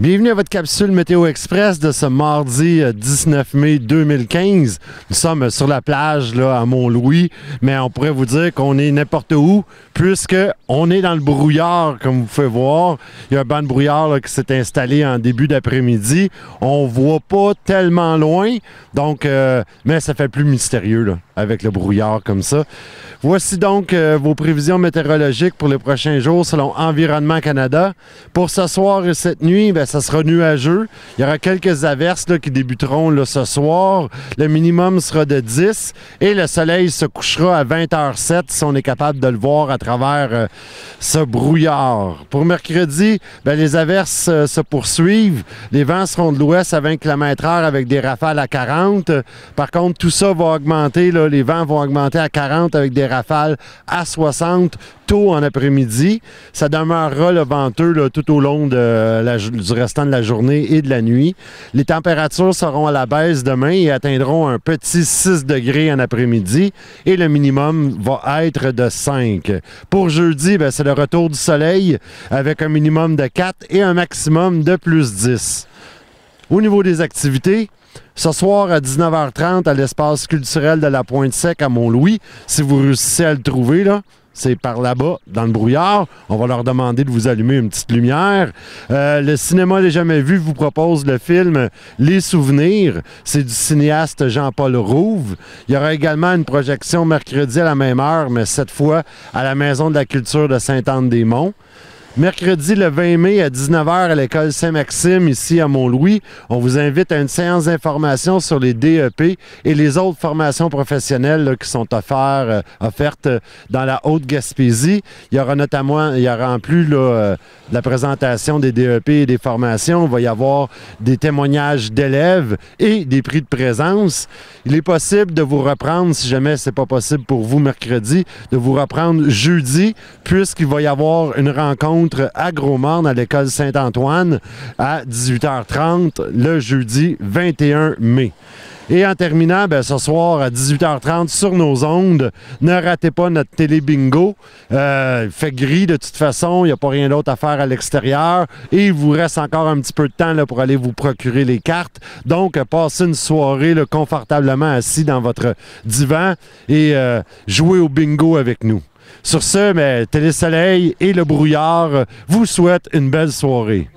Bienvenue à votre capsule Météo Express de ce mardi 19 euh, mai 2015. Nous sommes sur la plage là, à Mont-Louis, mais on pourrait vous dire qu'on est n'importe où, puisque on est dans le brouillard, comme vous pouvez voir. Il y a un banc de brouillard qui s'est installé en début d'après-midi. On voit pas tellement loin, donc euh, mais ça fait plus mystérieux avec le brouillard comme ça. Voici donc euh, vos prévisions météorologiques pour les prochains jours selon Environnement Canada. Pour ce soir et cette nuit, ben, ça sera nuageux. Il y aura quelques averses qui débuteront ce soir. Le minimum sera de 10 et le soleil se couchera à 20h07 si on est capable de le voir à travers travers euh, ce brouillard. Pour mercredi, ben, les averses euh, se poursuivent. Les vents seront de l'ouest à 20 km/h avec des rafales à 40. Par contre, tout ça va augmenter. Les vents vont augmenter à 40 avec des rafales à 60 tôt en après-midi. Ça demeurera le venteux tout au long de euh, la, du restant de la journée et de la nuit. Les températures seront à la baisse demain et atteindront un petit 6 degrés en après-midi et le minimum va être de 5. Pour jeudi, ben, c'est le retour du soleil avec un minimum de 4 et un maximum de plus 10. Au niveau des activités, ce soir à 19h30 à l'espace culturel de la Pointe-Sec à Mont-Louis, si vous réussissez à le trouver, là, c'est par là-bas, dans le brouillard. On va leur demander de vous allumer une petite lumière. Euh, le cinéma Les Jamais vu vous propose le film Les Souvenirs. C'est du cinéaste Jean-Paul Rouve. Il y aura également une projection mercredi à la même heure, mais cette fois à la Maison de la Culture de Sainte-Anne-des-Monts. Mercredi le 20 mai à 19h à l'école Saint-Maxime ici à Mont-Louis. On vous invite à une séance d'information sur les DEP et les autres formations professionnelles qui sont offertes, euh, euh, dans la Haute-Gaspésie. Il y aura notamment, il y aura en plus euh, la présentation des DEP et des formations. Il va y avoir des témoignages d'élèves et des prix de présence. Il est possible de vous reprendre, si jamais ce n'est pas possible pour vous mercredi, de vous reprendre jeudi puisqu'il va y avoir une rencontre contre à à l'école Saint-Antoine à 18h30 le jeudi 21 mai. Et en terminant, ben, ce soir à 18h30 sur nos ondes, ne ratez pas notre télé-bingo. Euh, il fait gris de toute façon, il n'y a pas rien d'autre à faire à l'extérieur. Et il vous reste encore un petit peu de temps pour aller vous procurer les cartes. Donc, passez une soirée confortablement assis dans votre divan et euh, jouez au bingo avec nous. Sur ce, mais ben, Télé Soleil et le brouillard vous souhaitent une belle soirée.